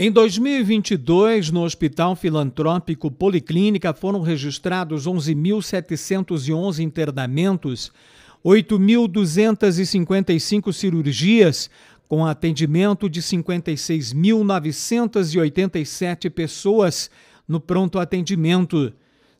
Em 2022, no Hospital Filantrópico Policlínica foram registrados 11.711 internamentos, 8.255 cirurgias, com atendimento de 56.987 pessoas no pronto atendimento,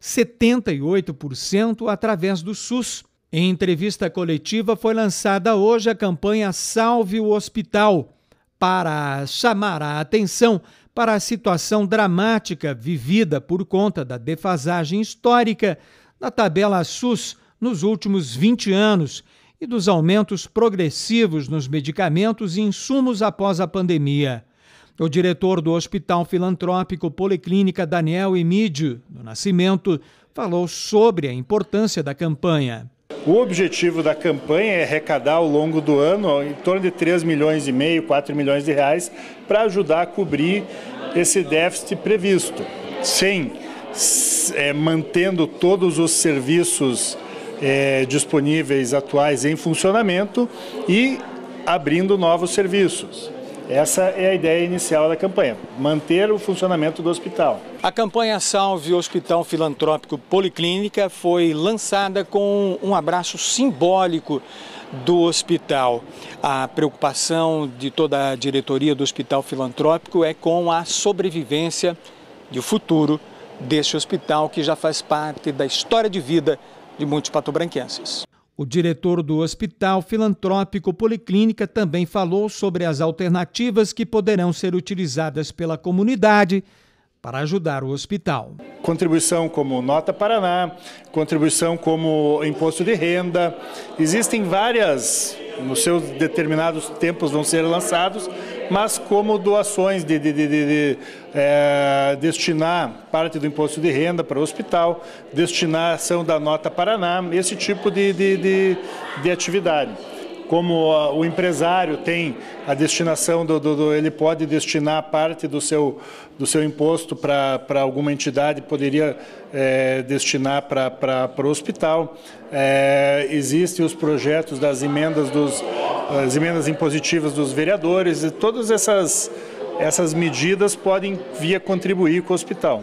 78% através do SUS. Em entrevista coletiva foi lançada hoje a campanha Salve o Hospital para chamar a atenção para a situação dramática vivida por conta da defasagem histórica da tabela SUS nos últimos 20 anos e dos aumentos progressivos nos medicamentos e insumos após a pandemia. O diretor do Hospital Filantrópico Policlínica Daniel Emídio do Nascimento falou sobre a importância da campanha. O objetivo da campanha é arrecadar ao longo do ano em torno de 3 milhões e meio, 4 milhões de reais para ajudar a cobrir esse déficit previsto, sem é, mantendo todos os serviços é, disponíveis atuais em funcionamento e abrindo novos serviços. Essa é a ideia inicial da campanha, manter o funcionamento do hospital. A campanha Salve Hospital Filantrópico Policlínica foi lançada com um abraço simbólico do hospital. A preocupação de toda a diretoria do Hospital Filantrópico é com a sobrevivência e o futuro deste hospital que já faz parte da história de vida de muitos patobranquenses. O diretor do Hospital Filantrópico Policlínica também falou sobre as alternativas que poderão ser utilizadas pela comunidade para ajudar o hospital. Contribuição como Nota Paraná, contribuição como Imposto de Renda, existem várias nos seus determinados tempos vão ser lançados, mas como doações de, de, de, de é, destinar parte do imposto de renda para o hospital, destinar ação da Nota Paraná, esse tipo de, de atividade como o empresário tem a destinação do, do, do ele pode destinar parte do seu do seu imposto para alguma entidade poderia é, destinar para o hospital é, existem os projetos das emendas dos as emendas impositivas dos vereadores e todas essas essas medidas podem via contribuir com o hospital